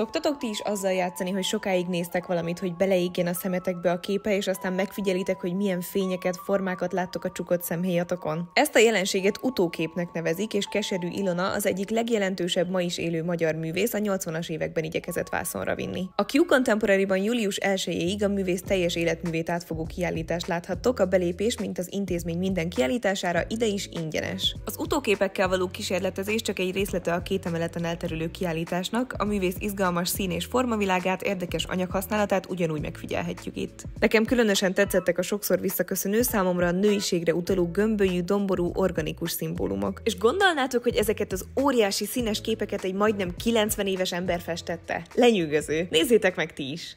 Szoktatok ti is azzal játszani, hogy sokáig néztek valamit, hogy beleégjen a szemetekbe a képe, és aztán megfigyelitek, hogy milyen fényeket, formákat láttok a csukott szemhéjatokon. Ezt a jelenséget utóképnek nevezik, és Keserű Ilona az egyik legjelentősebb ma is élő magyar művész a 80-as években igyekezett vászonra vinni. A Q Contemporary-ban július 1-ig a művész teljes életművét átfogó kiállítást láthattok, a belépés, mint az intézmény minden kiállítására ide is ingyenes. Az utóképekkel való kísérletezés csak egy részlete a két emeleten elterülő kiállításnak, a művész izgalmas izgalmas szín és formavilágát, érdekes anyaghasználatát ugyanúgy megfigyelhetjük itt. Nekem különösen tetszettek a sokszor visszaköszönő számomra a nőiségre utaló gömbölyű, domború, organikus szimbólumok. És gondolnátok, hogy ezeket az óriási színes képeket egy majdnem 90 éves ember festette? Lenyűgöző. Nézzétek meg ti is!